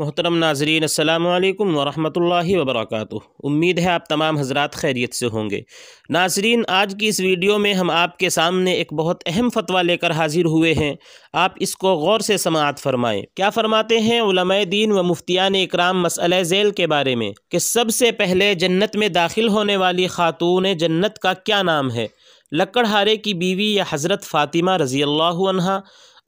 मोहतरम नाजरीन अल्लाम वरहमतुल्लाहि वबरकू उम्मीद है आप तमाम हजरात खैरियत से होंगे नाजरीन आज की इस वीडियो में हम आपके सामने एक बहुत अहम फतवा लेकर हाजिर हुए हैं आप इसको गौर से समात फरमाएँ क्या फ़रमाते हैं उलमा दीन व मुफ्तियान इकराम मसल झेल के बारे में कि सबसे पहले जन्नत में दाखिल होने वाली ख़ातून जन्नत का क्या नाम है लकड़हारे की बीवी या हज़रत फ़ातिमा रज़ी अल्लाहा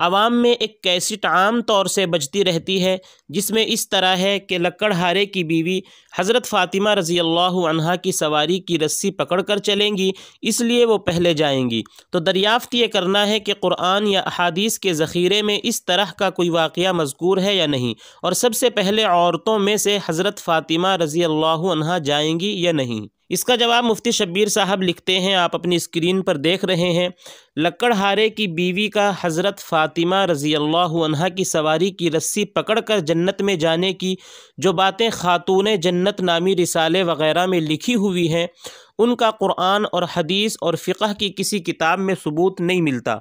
आवाम में एक कैसेट आम तौर से बजती रहती है जिसमें इस तरह है कि लकड़हारे की बीवी हज़रत फ़ातिमा रज़ी अल्लाह की सवारी की रस्सी पकड़ कर चलेंगी इसलिए वो पहले जाएंगी तो दरियाफ़्त ये करना है कि क़ुरान या अहादीस के ज़ख़ीरे में इस तरह का कोई वाक़ मजकूर है या नहीं और सबसे पहले औरतों में से हज़रत फ़ातिमा रज़ी अल्लाह जाएंगी या नहीं इसका जवाब मुफ्ती शब्बीर साहब लिखते हैं आप अपनी स्क्रीन पर देख रहे हैं लकड़हारे की बीवी का हज़रत फ़ातिमा रज़ी अल्लाह की सवारी की रस्सी पकड़कर जन्नत में जाने की जो बातें ख़ातून जन्नत नामी रिसाले वगैरह में लिखी हुई हैं उनका कुरान और हदीस और फ़िक़ह की किसी किताब में सबूत नहीं मिलता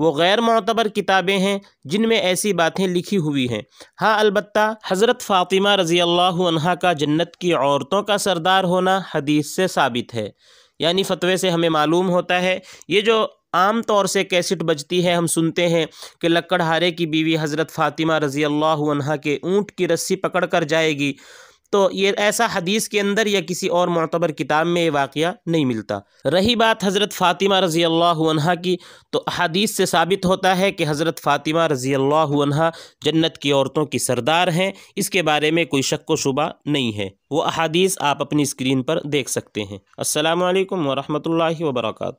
वो गैर मतबर किताबें हैं जिनमें ऐसी बातें लिखी हुई हैं हाँ अलबत् हज़रत फ़ातिमा रज़ी अल्लाह का जन्नत की औरतों का सरदार होना हदीस से साबित है यानी फतवे से हमें मालूम होता है ये जो आम तौर से कैसेट बजती है हम सुनते हैं कि लक्कड़हारे की बीवी हज़रत फ़ातिमा रज़ी अल्लाह के ऊँट की रस्सी पकड़ कर जाएगी तो ये ऐसा हदीस के अंदर या किसी और मतबर किताब में ये वाक़ नहीं मिलता रही बात हज़रत फ़ातिमा रज़ी अल्लाह की तो हदीस से साबित होता है कि हज़रत फ़ातिमा रज़ी अल्लाह जन्नत की औरतों की सरदार हैं इसके बारे में कोई शक व शुबा नहीं है वो अहादीस आप अपनी स्क्रीन पर देख सकते हैं असलकम वरहमल वर्का